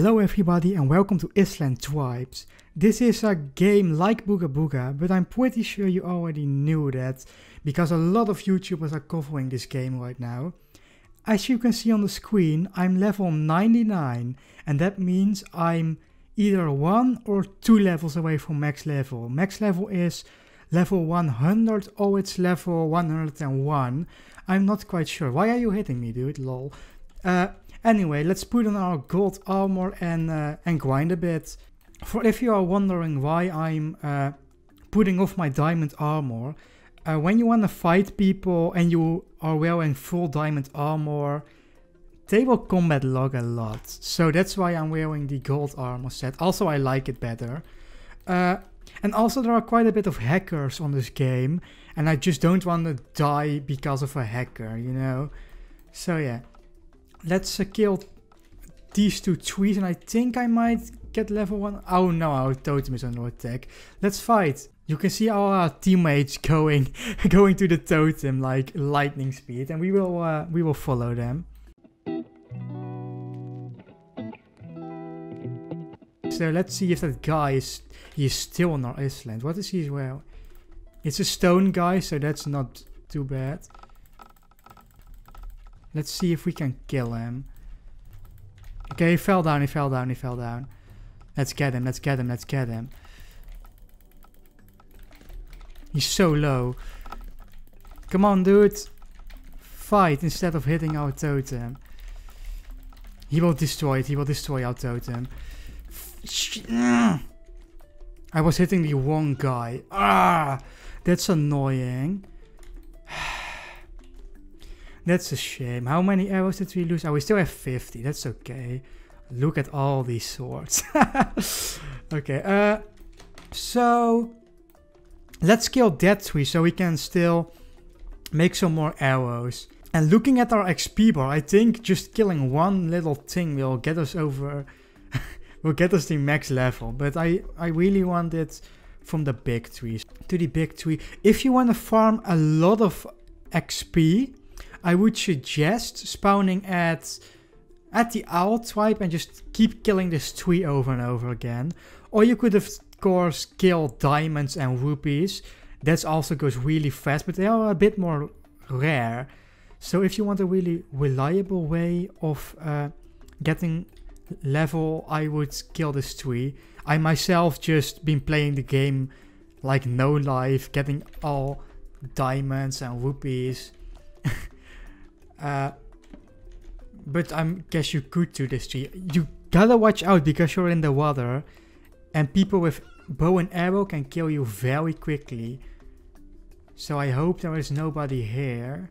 Hello everybody and welcome to Island Tribes. This is a game like Booga Booga, but I'm pretty sure you already knew that, because a lot of YouTubers are covering this game right now. As you can see on the screen, I'm level 99, and that means I'm either 1 or 2 levels away from max level. Max level is level 100 or it's level 101. I'm not quite sure. Why are you hitting me, dude? Lol. Uh, Anyway, let's put on our gold armor and, uh, and grind a bit. For if you are wondering why I'm uh, putting off my diamond armor, uh, when you want to fight people and you are wearing full diamond armor, they will combat log a lot. So that's why I'm wearing the gold armor set. Also, I like it better. Uh, and also there are quite a bit of hackers on this game. And I just don't want to die because of a hacker, you know. So yeah. Let's uh, kill these two trees and I think I might get level 1. Oh no, our totem is under attack. Let's fight. You can see our teammates going going to the totem like lightning speed and we will uh, we will follow them. So let's see if that guy is he is still on our island. What is he well? It's a stone guy, so that's not too bad. Let's see if we can kill him. Okay, he fell down, he fell down, he fell down. Let's get him, let's get him, let's get him. He's so low. Come on, dude. Fight instead of hitting our totem. He will destroy it, he will destroy our totem. I was hitting the wrong guy. Ah, that's annoying. That's a shame. How many arrows did we lose? Oh, we still have 50. That's okay. Look at all these swords. okay, uh, so let's kill that tree so we can still make some more arrows. And looking at our XP bar, I think just killing one little thing will get us over, will get us the max level. But I, I really want it from the big trees to the big tree. If you want to farm a lot of XP, I would suggest spawning at at the owl tribe and just keep killing this tree over and over again. Or you could of course kill diamonds and rupees. That also goes really fast, but they are a bit more rare. So if you want a really reliable way of uh, getting level, I would kill this tree. I myself just been playing the game like no life, getting all diamonds and rupees uh, but I guess you could do this tree. you. gotta watch out because you're in the water and people with bow and arrow can kill you very quickly. So I hope there is nobody here.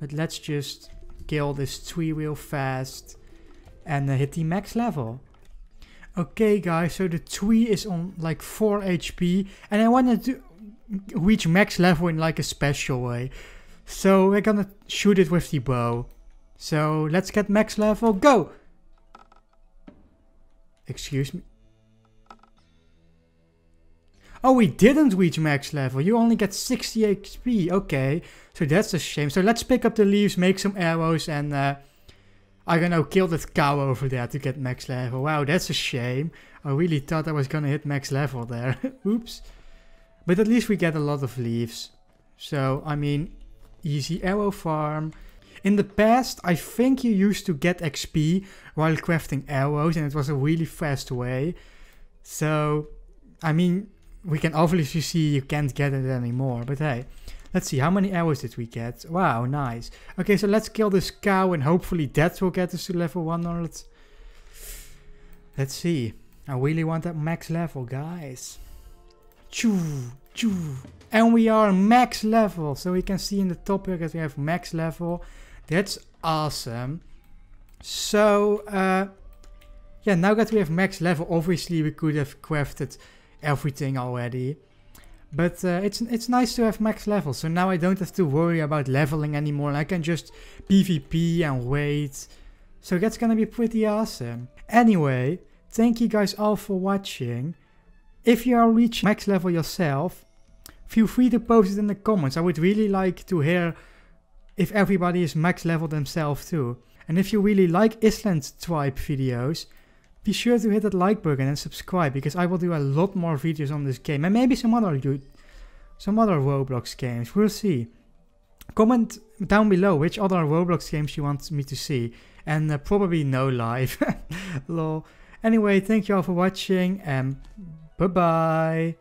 But let's just kill this tree real fast and hit the max level. Okay guys, so the tree is on like 4 HP and I wanted to reach max level in like a special way. So we're gonna shoot it with the bow. So let's get max level, go! Excuse me. Oh, we didn't reach max level. You only get 60 XP. Okay, so that's a shame. So let's pick up the leaves, make some arrows, and uh, I don't know, kill that cow over there to get max level. Wow, that's a shame. I really thought I was gonna hit max level there. Oops. But at least we get a lot of leaves. So, I mean, Easy Arrow Farm. In the past, I think you used to get XP while crafting arrows and it was a really fast way. So, I mean, we can obviously see you can't get it anymore, but hey. Let's see, how many arrows did we get? Wow, nice. Okay, so let's kill this cow and hopefully that will get us to level 100. Let's see. I really want that max level, guys. Choo! And we are max level. So we can see in the top here that we have max level. That's awesome. So, uh, yeah, now that we have max level, obviously we could have crafted everything already. But uh, it's it's nice to have max level, so now I don't have to worry about leveling anymore. I can just PvP and wait. So that's gonna be pretty awesome. Anyway, thank you guys all for watching. If you are reaching max level yourself, feel free to post it in the comments. I would really like to hear if everybody is max level themselves too. And if you really like Island Tribe videos, be sure to hit that like button and subscribe because I will do a lot more videos on this game and maybe some other some other Roblox games. We'll see. Comment down below which other Roblox games you want me to see and uh, probably no live. Lol. Anyway, thank you all for watching and bye bye.